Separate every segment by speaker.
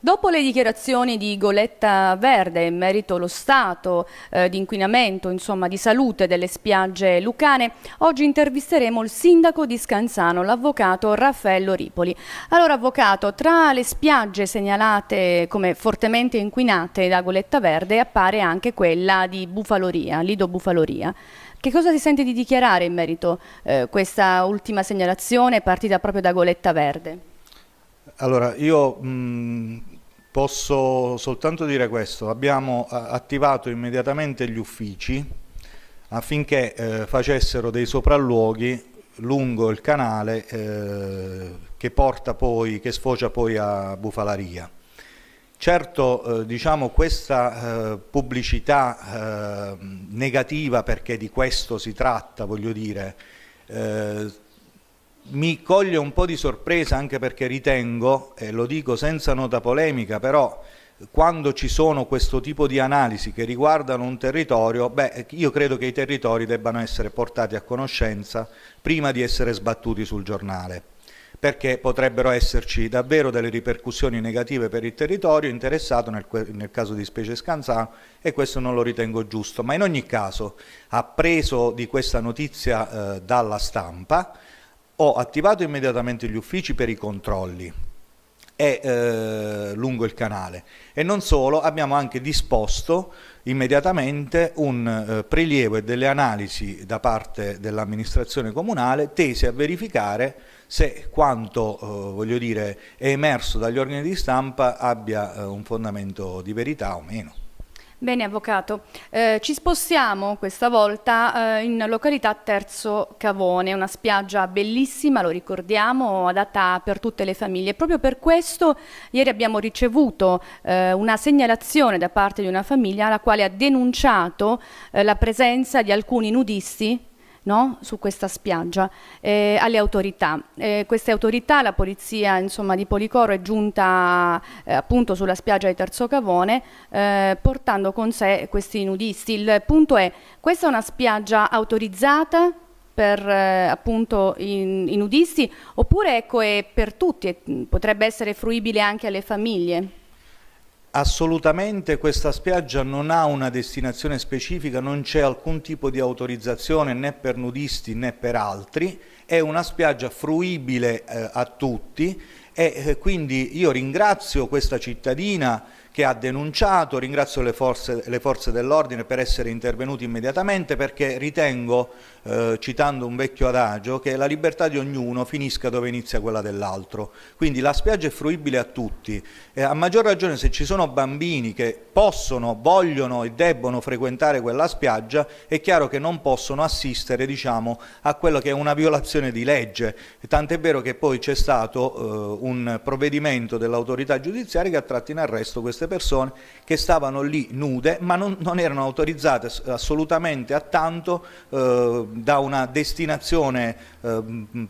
Speaker 1: Dopo le dichiarazioni di Goletta Verde in merito allo stato eh, di inquinamento, insomma di salute delle spiagge lucane, oggi intervisteremo il sindaco di Scanzano, l'avvocato Raffaello Ripoli. Allora avvocato, tra le spiagge segnalate come fortemente inquinate da Goletta Verde appare anche quella di Bufaloria, Lido Bufaloria. Che cosa si sente di dichiarare in merito a eh, questa ultima segnalazione partita proprio da Goletta Verde?
Speaker 2: Allora, io mh, posso soltanto dire questo. Abbiamo eh, attivato immediatamente gli uffici affinché eh, facessero dei sopralluoghi lungo il canale eh, che, poi, che sfocia poi a Bufalaria. Certo, eh, diciamo, questa eh, pubblicità eh, negativa, perché di questo si tratta, voglio dire, eh, mi coglie un po' di sorpresa anche perché ritengo, e lo dico senza nota polemica, però quando ci sono questo tipo di analisi che riguardano un territorio, beh, io credo che i territori debbano essere portati a conoscenza prima di essere sbattuti sul giornale, perché potrebbero esserci davvero delle ripercussioni negative per il territorio interessato nel, nel caso di specie Scanzano e questo non lo ritengo giusto. Ma in ogni caso, appreso di questa notizia eh, dalla stampa, ho attivato immediatamente gli uffici per i controlli e, eh, lungo il canale e non solo, abbiamo anche disposto immediatamente un eh, prelievo e delle analisi da parte dell'amministrazione comunale tese a verificare se quanto eh, dire, è emerso dagli organi di stampa abbia eh, un fondamento di verità o meno.
Speaker 1: Bene Avvocato, eh, ci spostiamo questa volta eh, in località Terzo Cavone, una spiaggia bellissima, lo ricordiamo, adatta per tutte le famiglie. Proprio per questo ieri abbiamo ricevuto eh, una segnalazione da parte di una famiglia la quale ha denunciato eh, la presenza di alcuni nudisti no? su questa spiaggia eh, alle autorità. Eh, queste autorità, la polizia insomma, di Policoro è giunta eh, appunto sulla spiaggia di Terzo Cavone eh, portando con sé questi nudisti. Il punto è, questa è una spiaggia autorizzata per eh, appunto i, nudisti oppure ecco, è per tutti, mm, potrebbe essere fruibile anche alle famiglie?
Speaker 2: Assolutamente questa spiaggia non ha una destinazione specifica, non c'è alcun tipo di autorizzazione né per nudisti né per altri, è una spiaggia fruibile eh, a tutti e eh, quindi io ringrazio questa cittadina che ha denunciato, ringrazio le forze, le forze dell'ordine per essere intervenuti immediatamente perché ritengo eh, citando un vecchio adagio, che la libertà di ognuno finisca dove inizia quella dell'altro. Quindi la spiaggia è fruibile a tutti, e eh, a maggior ragione se ci sono bambini che possono, vogliono e debbono frequentare quella spiaggia, è chiaro che non possono assistere diciamo, a quello che è una violazione di legge, tant'è vero che poi c'è stato eh, un provvedimento dell'autorità giudiziaria che ha tratto in arresto queste persone che stavano lì nude ma non, non erano autorizzate assolutamente a tanto eh, da una destinazione eh,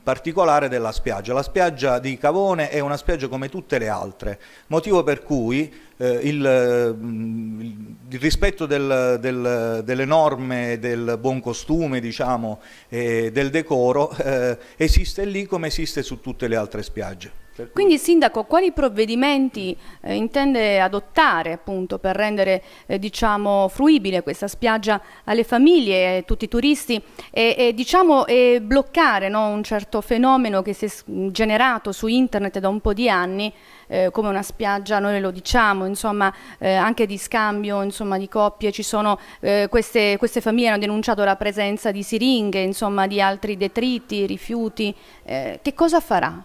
Speaker 2: particolare della spiaggia. La spiaggia di Cavone è una spiaggia come tutte le altre, motivo per cui eh, il, mm, il, rispetto del, del, delle norme del buon costume, diciamo, del decoro, eh, esiste lì come esiste su tutte le altre spiagge.
Speaker 1: Quindi Sindaco, quali provvedimenti eh, intende adottare appunto, per rendere eh, diciamo, fruibile questa spiaggia alle famiglie, a tutti i turisti e, e, diciamo, e bloccare no, un certo fenomeno che si è generato su internet da un po' di anni eh, come una spiaggia, noi lo diciamo, insomma, eh, anche di scambio insomma, di coppie, ci sono eh, queste, queste, famiglie hanno denunciato la presenza di siringhe, insomma, di altri detriti, rifiuti, eh, che cosa farà?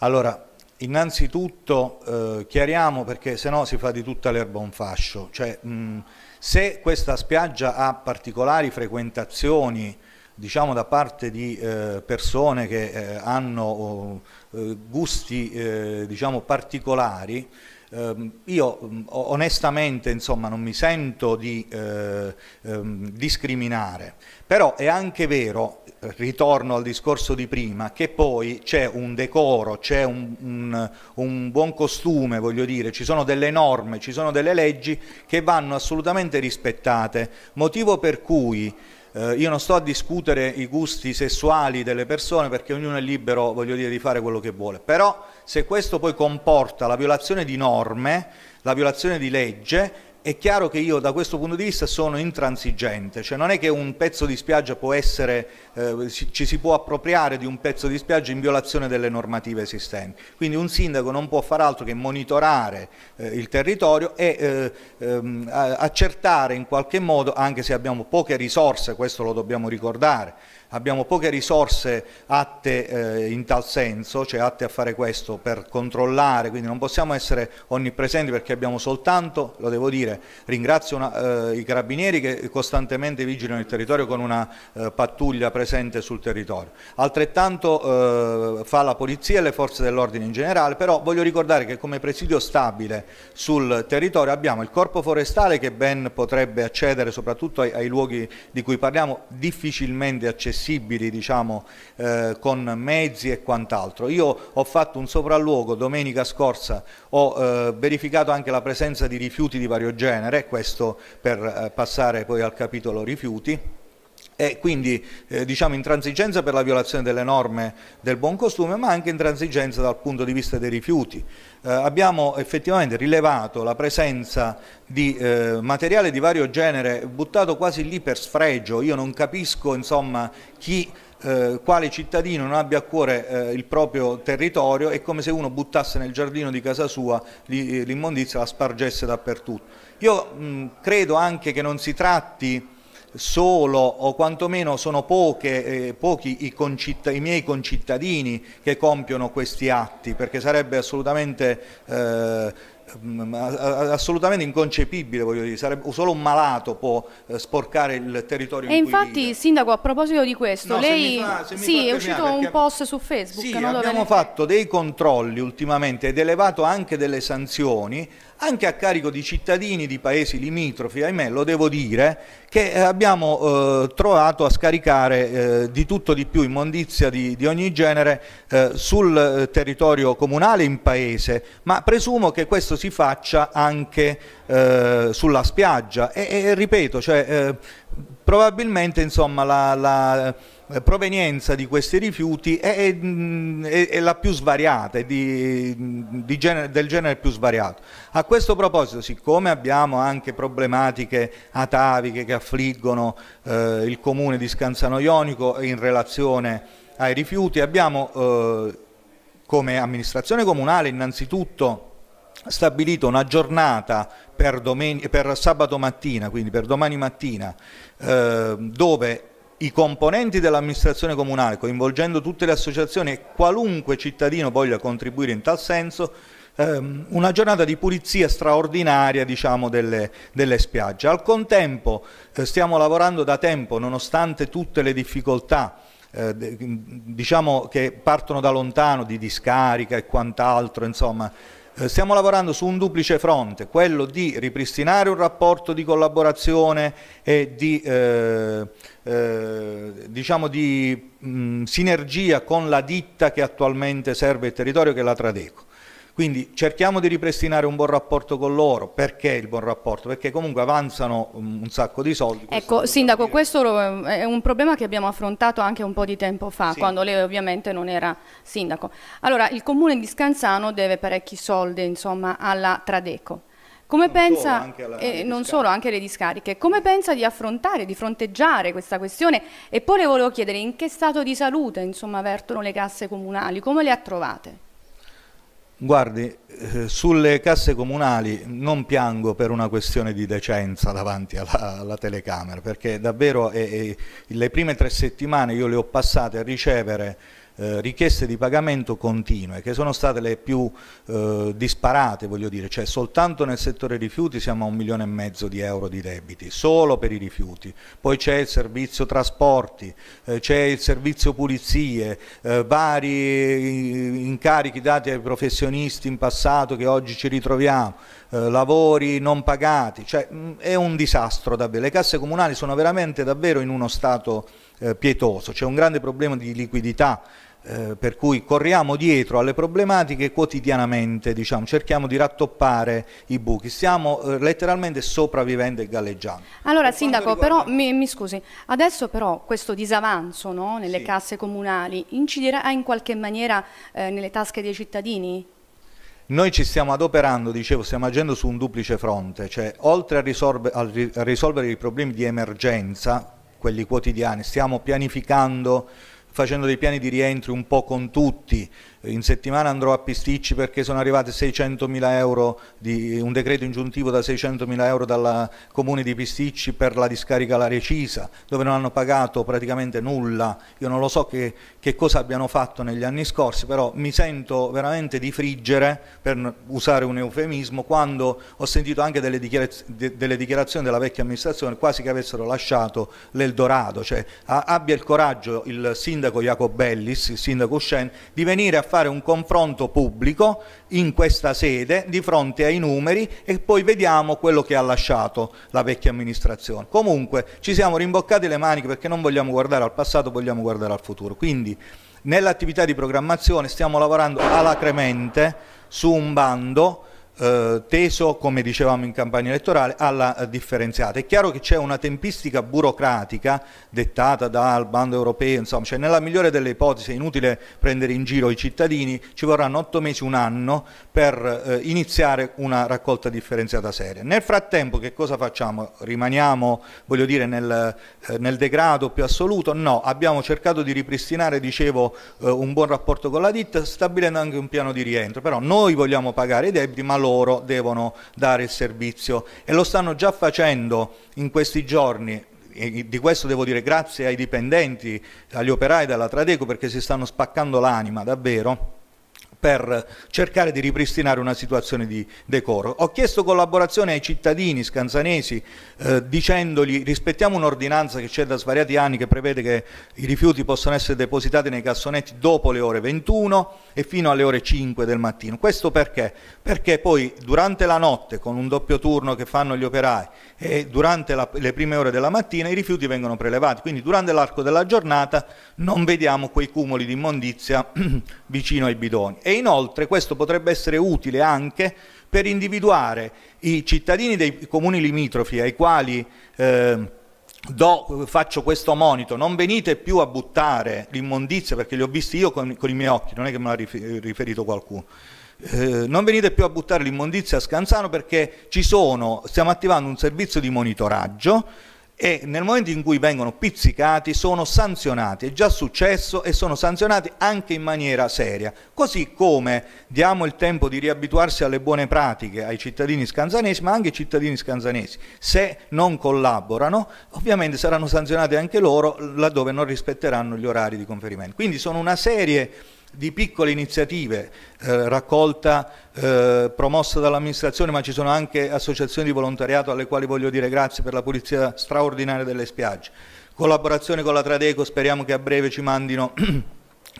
Speaker 2: Allora, innanzitutto eh, chiariamo perché sennò si fa di tutta l'erba un fascio, cioè, mh, se questa spiaggia ha particolari frequentazioni, diciamo da parte di eh, persone che eh, hanno oh, eh, gusti eh, diciamo particolari ehm, io mm, onestamente insomma, non mi sento di eh, ehm, discriminare, però è anche vero, ritorno al discorso di prima, che poi c'è un decoro, c'è un, un, un, buon costume, voglio dire, ci sono delle norme, ci sono delle leggi che vanno assolutamente rispettate, motivo per cui eh, io non sto a discutere i gusti sessuali delle persone perché ognuno è libero dire, di fare quello che vuole, però se questo poi comporta la violazione di norme, la violazione di legge, è chiaro che io da questo punto di vista sono intransigente, cioè non è che un pezzo di spiaggia può essere, eh, ci si può appropriare di un pezzo di spiaggia in violazione delle normative esistenti. Quindi un sindaco non può fare altro che monitorare eh, il territorio e eh, ehm, accertare in qualche modo, anche se abbiamo poche risorse, questo lo dobbiamo ricordare, abbiamo poche risorse atte eh, in tal senso, cioè atte a fare questo per controllare, quindi non possiamo essere onnipresenti perché abbiamo soltanto, lo devo dire, ringrazio una, eh, i carabinieri che costantemente vigilano il territorio con una eh, pattuglia presente sul territorio, altrettanto eh, fa la polizia e le forze dell'ordine in generale, però voglio ricordare che come presidio stabile sul territorio abbiamo il corpo forestale che ben potrebbe accedere soprattutto ai, ai luoghi di cui parliamo difficilmente accessibili accessibili diciamo, eh, con mezzi e quant'altro. Io ho fatto un sopralluogo domenica scorsa, ho eh, verificato anche la presenza di rifiuti di vario genere, questo per eh, passare poi al capitolo rifiuti e quindi eh, diciamo intransigenza per la violazione delle norme del buon costume ma anche intransigenza dal punto di vista dei rifiuti. Eh, abbiamo effettivamente rilevato la presenza di eh, materiale di vario genere buttato quasi lì per sfregio, io non capisco insomma chi eh, quale cittadino non abbia a cuore eh, il proprio territorio è come se uno buttasse nel giardino di casa sua l'immondizia e la spargesse dappertutto. Io mh, credo anche che non si tratti solo o quantomeno sono poche, eh, pochi i, i, miei concittadini che compiono questi atti, perché sarebbe assolutamente... Eh, mm, assolutamente inconcepibile, voglio dire, Sarebbe, solo un malato può eh, sporcare il territorio. E in infatti,
Speaker 1: vive. Sindaco, a proposito di questo, no, lei fa, sì, è uscito un post su Facebook. Sì, abbiamo dove...
Speaker 2: fatto dei controlli ultimamente ed elevato anche delle sanzioni anche a carico di cittadini di paesi limitrofi, ahimè lo devo dire, che eh, abbiamo eh, trovato a scaricare eh, di tutto di più immondizia di, di ogni genere eh, sul eh, territorio comunale in paese, ma presumo che questo si faccia anche eh, sulla spiaggia e, e ripeto, cioè, probabilmente insomma la, la eh, provenienza di questi rifiuti è, è, è la più svariata, è di, di genere, del genere più svariato. A questo proposito, siccome abbiamo anche problematiche ataviche che affliggono eh, il comune di Scanzano Ionico in relazione ai rifiuti, abbiamo eh, come amministrazione comunale innanzitutto stabilito una giornata per, per sabato mattina, quindi per domani mattina, eh, dove i componenti dell'amministrazione comunale, coinvolgendo tutte le associazioni e qualunque cittadino voglia contribuire in tal senso, ehm, una giornata di pulizia straordinaria diciamo, delle, delle, spiagge. Al contempo eh, stiamo lavorando da tempo, nonostante tutte le difficoltà eh, diciamo che partono da lontano, di discarica e quant'altro, insomma, eh, stiamo lavorando su un duplice fronte, quello di ripristinare un rapporto di collaborazione e di, eh, eh, diciamo di mh, sinergia con la ditta che attualmente serve il territorio, che è la Tradeco. Quindi cerchiamo di ripristinare un buon rapporto con loro. Perché il buon rapporto? Perché comunque avanzano um, un sacco di soldi.
Speaker 1: Ecco, Sindaco, dire. questo um, è un problema che abbiamo affrontato anche un po' di tempo fa, sì. quando lei ovviamente non era Sindaco. Allora, il comune di Scanzano deve parecchi soldi insomma, alla Tradeco. Come non pensa, solo, eh, non solo, anche alle discariche, come pensa di affrontare, di fronteggiare questa questione? E poi le volevo chiedere in che stato di salute insomma, vertono le casse comunali, come le ha trovate?
Speaker 2: Guardi, eh, sulle casse comunali non piango per una questione di decenza davanti alla, alla telecamera, perché davvero eh, eh le prime tre settimane io le ho passate a ricevere eh, richieste di pagamento continue che sono state le più eh, disparate, voglio dire, cioè soltanto nel settore rifiuti siamo a un milione e mezzo di euro di debiti, solo per i rifiuti, poi c'è il servizio trasporti, eh, c'è il servizio pulizie, eh, vari eh, incarichi dati ai professionisti in passato che oggi ci ritroviamo, lavori non pagati, cioè mh, mm, è un disastro davvero, le casse comunali sono veramente davvero in uno stato pietoso, c'è un grande problema di liquidità eh, per cui corriamo dietro alle problematiche quotidianamente, diciamo, cerchiamo di rattoppare i buchi, stiamo eh, letteralmente sopravvivendo e galleggiando.
Speaker 1: Allora per Sindaco, riguarda... però mi, mi, scusi, adesso però questo disavanzo no, nelle sì. casse comunali inciderà in qualche maniera eh, nelle tasche dei cittadini?
Speaker 2: Noi ci stiamo adoperando, dicevo, stiamo agendo su un duplice fronte, cioè oltre a, risolve, a risolvere i problemi di emergenza, quelli quotidiani, stiamo pianificando facendo dei piani di rientro un po' con tutti, in settimana andrò a Pisticci perché sono arrivati 600.000 euro, di, un decreto ingiuntivo da 600.000 euro dal comune di Pisticci per la discarica La Recisa, dove non hanno pagato praticamente nulla. Io non lo so che, che cosa abbiano fatto negli anni scorsi, però mi sento veramente di friggere, per usare un eufemismo, quando ho sentito anche delle, dichiaraz de, delle dichiarazioni della vecchia amministrazione, quasi che avessero lasciato l'Eldorado. Cioè, abbia il coraggio il sindaco Jacobellis, il sindaco Scen, di venire a fare fare un confronto pubblico in questa sede di fronte ai numeri e poi vediamo quello che ha lasciato la vecchia amministrazione. Comunque ci siamo rimboccati le maniche perché non vogliamo guardare al passato, vogliamo guardare al futuro. Quindi nell'attività di programmazione stiamo lavorando alacremente su un bando eh, teso, come dicevamo in campagna elettorale, alla eh, differenziata. È chiaro che c'è una tempistica burocratica dettata dal bando europeo, insomma, cioè nella migliore delle ipotesi è inutile prendere in giro i cittadini, ci vorranno otto mesi, un anno per eh, iniziare una raccolta differenziata seria. Nel frattempo che cosa facciamo? Rimaniamo, voglio dire, nel, eh, nel degrado più assoluto? No, abbiamo cercato di ripristinare, dicevo, eh, un buon rapporto con la ditta, stabilendo anche un piano di rientro, però noi vogliamo pagare i debiti, ma lo loro devono dare il servizio e lo stanno già facendo in questi giorni e di questo devo dire grazie ai dipendenti, agli operai della Tradeco perché si stanno spaccando l'anima davvero per cercare di ripristinare una situazione di decoro. Ho chiesto collaborazione ai cittadini scanzanesi eh, dicendogli rispettiamo un'ordinanza che c'è da svariati anni che prevede che i rifiuti possono essere depositati nei cassonetti dopo le ore 21 e fino alle ore 5 del mattino. Questo perché? Perché poi durante la notte con un doppio turno che fanno gli operai e durante la, le prime ore della mattina i rifiuti vengono prelevati, quindi durante l'arco della giornata non vediamo quei cumuli di immondizia vicino ai bidoni e inoltre questo potrebbe essere utile anche per individuare i cittadini dei comuni limitrofi ai quali eh, do, faccio questo monito, non venite più a buttare l'immondizia perché li ho visti io con, con i miei occhi, non è che me l'ha riferito qualcuno. Eh, non venite più a buttare l'immondizia a Scanzano perché ci sono, stiamo attivando un servizio di monitoraggio e nel momento in cui vengono pizzicati sono sanzionati, è già successo e sono sanzionati anche in maniera seria, così come diamo il tempo di riabituarsi alle buone pratiche ai cittadini scanzanesi, ma anche ai cittadini scanzanesi, se non collaborano ovviamente saranno sanzionati anche loro laddove non rispetteranno gli orari di conferimento. Quindi sono una serie di piccole iniziative eh, raccolta, eh, promossa dall'amministrazione, ma ci sono anche associazioni di volontariato alle quali voglio dire grazie per la pulizia straordinaria delle spiagge. Collaborazione con la Tradeco, speriamo che a breve ci mandino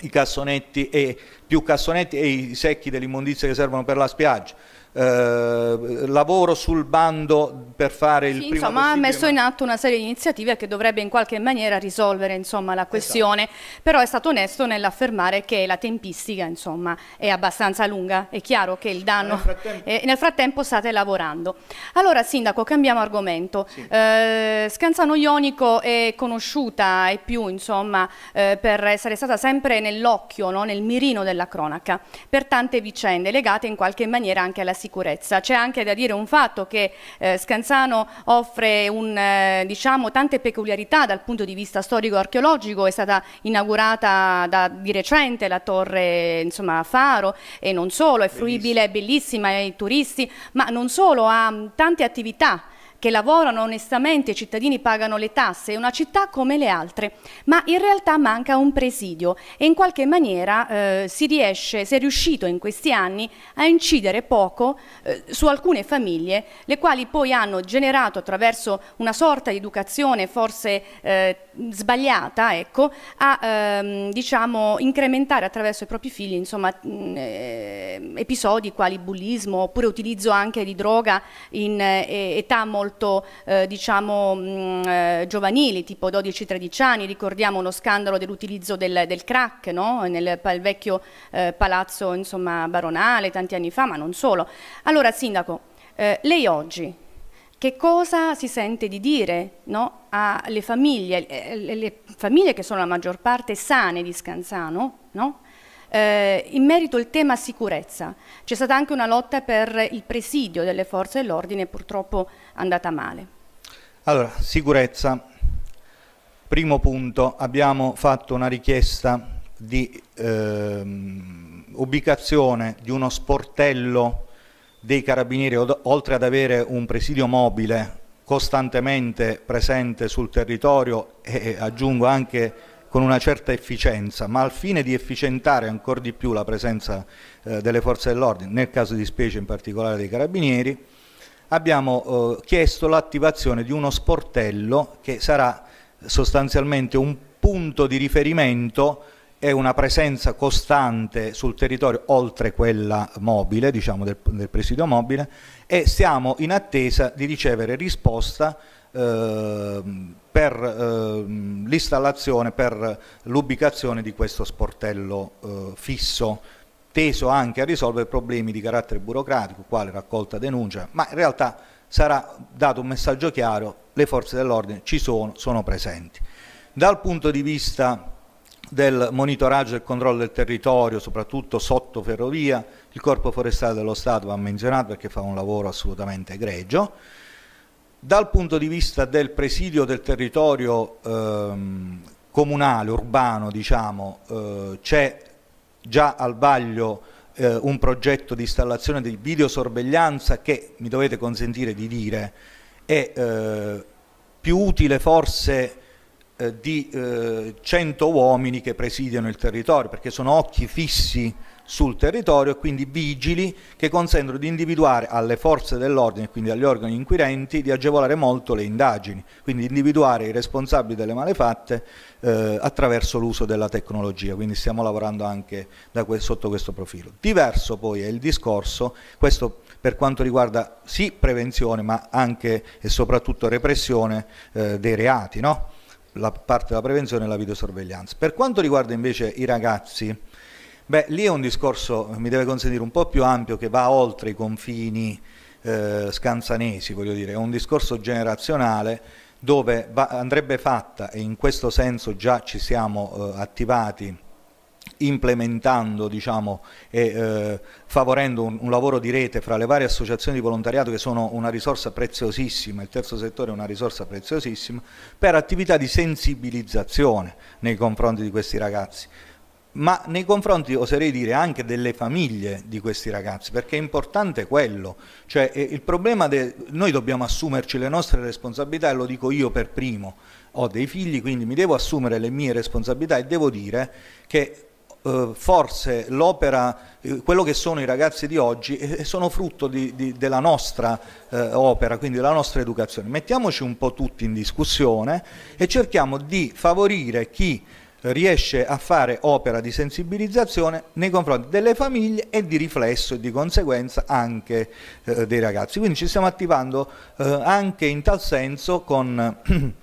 Speaker 2: i cassonetti e più cassonetti e i secchi dell'immondizia che servono per la spiaggia. Eh, lavoro sul bando per fare il sì, primo insomma ha messo in
Speaker 1: atto una serie di iniziative che dovrebbe in qualche maniera risolvere insomma, la esatto. questione esatto. però è stato onesto nell'affermare che la tempistica insomma, è abbastanza lunga è chiaro che il danno nel frattempo, eh, nel frattempo state lavorando allora Sindaco cambiamo argomento sì. eh, Scanzano Ionico è conosciuta e più insomma, eh, per essere stata sempre nell'occhio no? nel mirino della cronaca per tante vicende legate in qualche maniera anche alla situazione sicurezza. C'è anche da dire un fatto che eh, Scanzano offre un, eh, diciamo, tante peculiarità dal punto di vista storico-archeologico, è stata inaugurata da, di recente la torre insomma, a Faro e non solo, è fruibile, è bellissima ai turisti, ma non solo, ha tante attività che lavorano onestamente, i cittadini pagano le tasse, è una città come le altre, ma in realtà manca un presidio e in qualche maniera eh, si riesce, si è riuscito in questi anni a incidere poco eh, su alcune famiglie, le quali poi hanno generato attraverso una sorta di educazione forse eh, sbagliata, ecco, a ehm, diciamo, incrementare attraverso i propri figli insomma, mh, eh, episodi quali bullismo oppure utilizzo anche di droga in eh, età molto molto eh, diciamo, mh, mm, eh, giovanili, tipo 12-13 anni, ricordiamo lo scandalo dell'utilizzo del, del, crack no? nel vecchio eh, palazzo insomma, baronale tanti anni fa, ma non solo. Allora Sindaco, eh, lei oggi che cosa si sente di dire no? alle famiglie, eh, le, le famiglie che sono la maggior parte sane di Scanzano, no? Eh, in merito al tema sicurezza, c'è stata anche una lotta per il presidio delle forze dell'ordine purtroppo andata male.
Speaker 2: Allora, sicurezza, primo punto, abbiamo fatto una richiesta di ehm, ubicazione di uno sportello dei carabinieri, oltre ad avere un presidio mobile costantemente presente sul territorio e aggiungo anche con una certa efficienza, ma al fine di efficientare ancora di più la presenza eh, delle forze dell'ordine, nel caso di specie in particolare dei carabinieri, abbiamo eh, chiesto l'attivazione di uno sportello che sarà sostanzialmente un punto di riferimento e una presenza costante sul territorio oltre quella mobile, diciamo del, del presidio mobile e siamo in attesa di ricevere risposta Ehm, per ehm, l'installazione, per l'ubicazione di questo sportello eh, fisso teso anche a risolvere problemi di carattere burocratico, quale raccolta denuncia, ma in realtà sarà dato un messaggio chiaro, le forze dell'ordine ci sono, sono presenti. Dal punto di vista del monitoraggio e controllo del territorio, soprattutto sotto ferrovia, il Corpo Forestale dello Stato va menzionato perché fa un lavoro assolutamente egregio, dal punto di vista del presidio del territorio ehm, comunale, urbano, diciamo, eh, c'è già al vaglio eh, un progetto di installazione di videosorveglianza che, mi dovete consentire di dire, è eh, più utile forse eh, di 100 eh, uomini che presidiano il territorio, perché sono occhi fissi sul territorio e quindi vigili che consentono di individuare alle forze dell'ordine, quindi agli organi inquirenti, di agevolare molto le indagini, quindi individuare i responsabili delle malefatte eh, attraverso l'uso della tecnologia, quindi stiamo lavorando anche que sotto questo profilo. Diverso poi è il discorso, questo per quanto riguarda sì prevenzione ma anche e soprattutto repressione eh, dei reati, no? la parte della prevenzione e la videosorveglianza. Per quanto riguarda invece i ragazzi, Beh, lì è un discorso, mi deve consentire, un po' più ampio che va oltre i confini eh, scansanesi, voglio dire, è un discorso generazionale dove va, andrebbe fatta, e in questo senso già ci siamo eh, attivati, implementando diciamo, e eh, favorendo un, un, lavoro di rete fra le varie associazioni di volontariato che sono una risorsa preziosissima, il terzo settore è una risorsa preziosissima, per attività di sensibilizzazione nei confronti di questi ragazzi, ma nei confronti, oserei dire, anche delle famiglie di questi ragazzi, perché è importante quello. Cioè, eh, il problema de... noi dobbiamo assumerci le nostre responsabilità, e lo dico io per primo, ho dei figli, quindi mi devo assumere le mie responsabilità e devo dire che eh, forse l'opera, eh, quello che sono i ragazzi di oggi, eh, eh sono frutto di, di, della nostra opera, quindi della nostra educazione. Mettiamoci un po' tutti in discussione e cerchiamo di favorire chi riesce a fare opera di sensibilizzazione nei confronti delle famiglie e di riflesso e di conseguenza anche eh, dei ragazzi. Quindi ci stiamo attivando eh, anche in tal senso con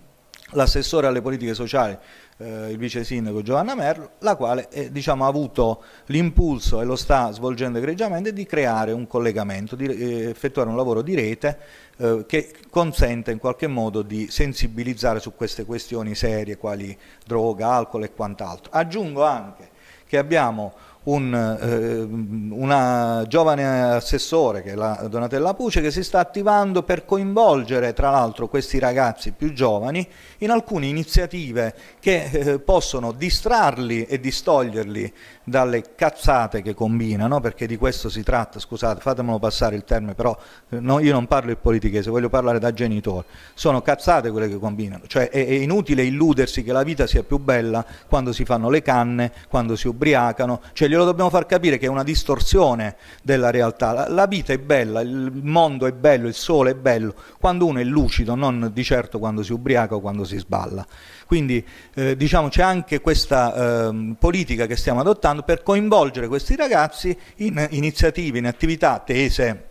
Speaker 2: l'assessore alle politiche sociali, eh, il vice sindaco Giovanna Merlo, la quale eh, diciamo, ha avuto l'impulso e lo sta svolgendo egregiamente di creare un collegamento, di eh, effettuare un lavoro di rete eh, che consente in qualche modo di sensibilizzare su queste questioni serie quali droga, alcol e quant'altro. Aggiungo anche che abbiamo un, eh, una giovane assessore che è la Donatella Puce che si sta attivando per coinvolgere tra l'altro questi ragazzi più giovani in alcune iniziative che eh, possono distrarli e distoglierli dalle cazzate che combinano perché di questo si tratta, scusate fatemelo passare il termine però eh, no, io non parlo il politichese, voglio parlare da genitore sono cazzate quelle che combinano cioè è, è inutile illudersi che la vita sia più bella quando si fanno le canne, quando si ubriacano cioè gli glielo dobbiamo far capire che è una distorsione della realtà. La, la vita è bella, il mondo è bello, il sole è bello, quando uno è lucido, non di certo quando si ubriaca o quando si sballa. Quindi eh, diciamo c'è anche questa eh, politica che stiamo adottando per coinvolgere questi ragazzi in iniziative, in attività tese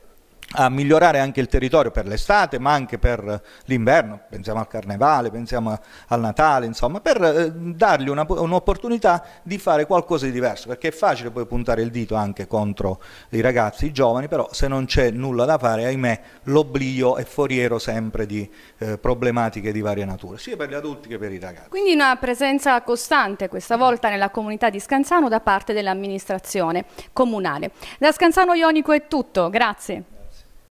Speaker 2: a migliorare anche il territorio per l'estate, ma anche per l'inverno, pensiamo al carnevale, pensiamo al Natale, insomma, per eh, dargli una, un'opportunità di fare qualcosa di diverso, perché è facile poi puntare il dito anche contro i ragazzi, i giovani, però se non c'è nulla da fare, ahimè, l'oblio è foriero sempre di eh, problematiche di varia natura, sia per gli adulti che per i ragazzi.
Speaker 1: Quindi una presenza costante questa volta nella comunità di Scanzano da parte dell'amministrazione comunale. Da Scanzano Ionico è tutto, grazie.